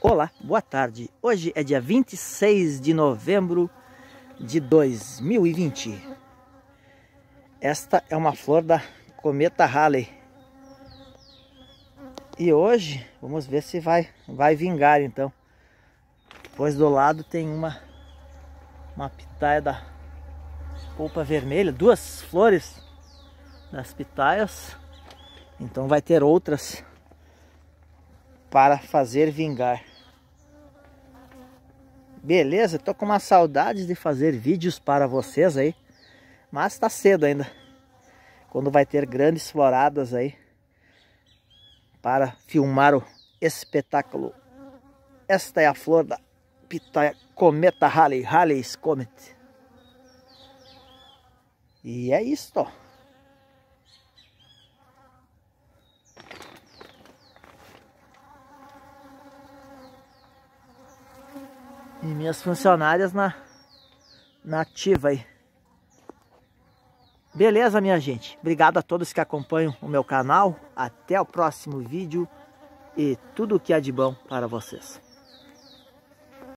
Olá, boa tarde. Hoje é dia 26 de novembro de 2020. Esta é uma flor da cometa Halley. E hoje, vamos ver se vai, vai vingar então. Pois do lado tem uma, uma pitaia da polpa vermelha, duas flores das pitaias. Então vai ter outras para fazer vingar. Beleza, tô com uma saudade de fazer vídeos para vocês aí, mas tá cedo ainda. Quando vai ter grandes floradas aí para filmar o espetáculo. Esta é a flor da Pitaya cometa Halley, Halley's Comet. E é isso, ó. E minhas funcionárias na, na ativa aí. Beleza, minha gente? Obrigado a todos que acompanham o meu canal. Até o próximo vídeo e tudo o que há de bom para vocês.